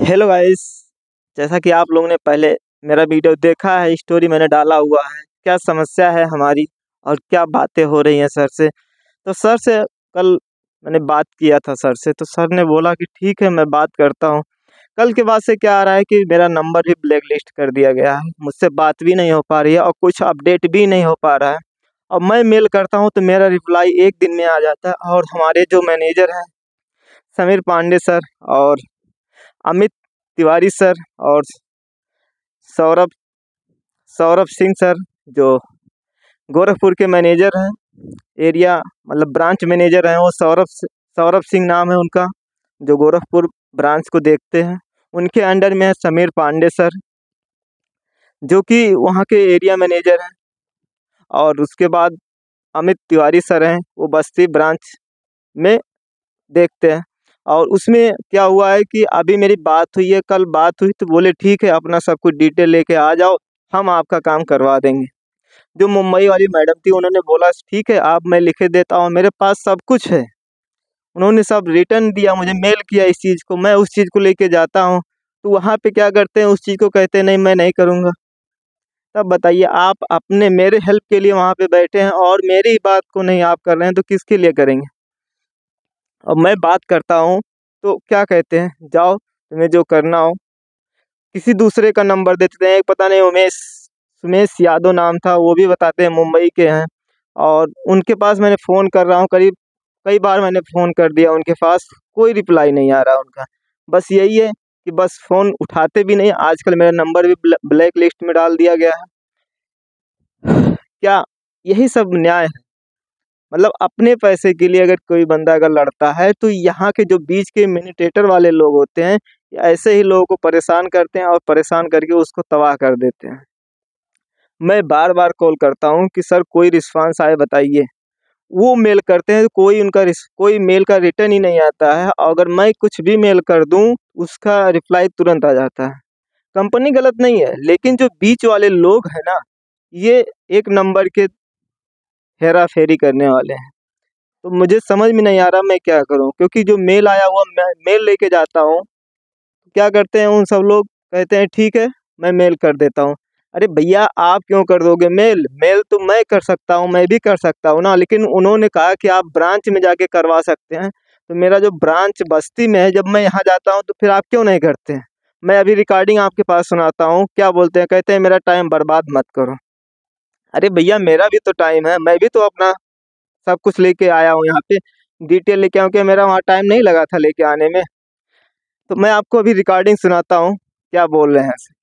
hello guys जैसा कि आप लोगों ने पहले मेरा वीडियो देखा है स्टोरी मैंने डाला हुआ है क्या समस्या है हमारी और क्या बातें हो रही हैं सर से तो सर से कल मैंने बात किया था सर से तो सर ने बोला कि ठीक है मैं बात करता हूँ कल के बाद से क्या आ रहा है कि मेरा नंबर भी ब्लैक लिस्ट कर दिया गया है मुझसे बात भी नहीं हो पा रही है और कुछ अपडेट भी नहीं हो पा रहा है और मैं मेल करता हूँ तो मेरा रिप्लाई एक दिन में आ जाता है और हमारे जो मैनेजर हैं समीर पांडे सर और अमित तिवारी सर और सौरभ सौरभ सिंह सर जो गोरखपुर के मैनेजर हैं एरिया मतलब ब्रांच मैनेजर हैं वो सौरभ सौरभ सिंह नाम है उनका जो गोरखपुर ब्रांच को देखते हैं उनके अंडर में है समीर पांडे सर जो कि वहाँ के एरिया मैनेजर हैं और उसके बाद अमित तिवारी सर हैं वो बस्ती ब्रांच में देखते हैं और उसमें क्या हुआ है कि अभी मेरी बात हुई है कल बात हुई तो बोले ठीक है अपना सब कुछ डिटेल लेके आ जाओ हम आपका काम करवा देंगे जो मुंबई वाली मैडम थी उन्होंने बोला ठीक है आप मैं लिखे देता हूँ मेरे पास सब कुछ है उन्होंने सब रिटर्न दिया मुझे मेल किया इस चीज़ को मैं उस चीज़ को लेके जाता हूँ तो वहाँ पे क्या करते हैं उस चीज़ को कहते हैं नहीं मैं नहीं करूँगा तब बताइए आप अपने मेरे हेल्प के लिए वहाँ पे बैठे हैं और मेरी बात को नहीं आप कर रहे हैं तो किसके लिए करेंगे अब मैं बात करता हूँ तो क्या कहते हैं जाओ तुम्हें जो करना हो किसी दूसरे का नंबर देते हैं एक पता नहीं उमेश सुमेश यादव नाम था वो भी बताते हैं मुंबई के हैं और उनके पास मैंने फ़ोन कर रहा हूँ करीब कई बार मैंने फ़ोन कर दिया उनके पास कोई रिप्लाई नहीं आ रहा उनका बस यही है कि बस फ़ोन उठाते भी नहीं आजकल मेरा नंबर भी ब्लैक लिस्ट में डाल दिया गया है क्या यही सब न्याय है मतलब अपने पैसे के लिए अगर कोई बंदा अगर लड़ता है तो यहाँ के जो बीच के मिनिटेटर वाले लोग होते हैं ऐसे ही लोगों को परेशान करते हैं और परेशान करके उसको तबाह कर देते हैं मैं बार बार कॉल करता हूँ कि सर कोई रिस्पांस आए बताइए वो मेल करते हैं कोई उनका कोई मेल का रिटर्न ही नहीं आता है और अगर मैं कुछ भी मेल कर दूँ उसका रिप्लाई तुरंत आ जाता है कंपनी गलत नहीं है लेकिन जो बीच वाले लोग हैं ना ये एक नंबर के हेरा फेरी करने वाले हैं तो मुझे समझ में नहीं आ रहा मैं क्या करूं क्योंकि जो मेल आया हुआ मैं मेल लेके जाता हूं क्या करते हैं उन सब लोग कहते हैं ठीक है मैं मेल कर देता हूं अरे भैया आप क्यों कर दोगे मेल मेल तो मैं कर सकता हूं मैं भी कर सकता हूं ना लेकिन उन्होंने कहा कि आप ब्रांच में जाके करवा सकते हैं तो मेरा जो ब्रांच बस्ती में है जब मैं यहाँ जाता हूँ तो फिर आप क्यों नहीं करते मैं अभी रिकॉर्डिंग आपके पास सुनाता हूँ क्या बोलते हैं कहते हैं मेरा टाइम बर्बाद मत करो अरे भैया मेरा भी तो टाइम है मैं भी तो अपना सब कुछ लेके आया हूँ यहाँ पे डिटेल लेके आऊँ क्या मेरा वहाँ टाइम नहीं लगा था लेके आने में तो मैं आपको अभी रिकॉर्डिंग सुनाता हूँ क्या बोल रहे हैं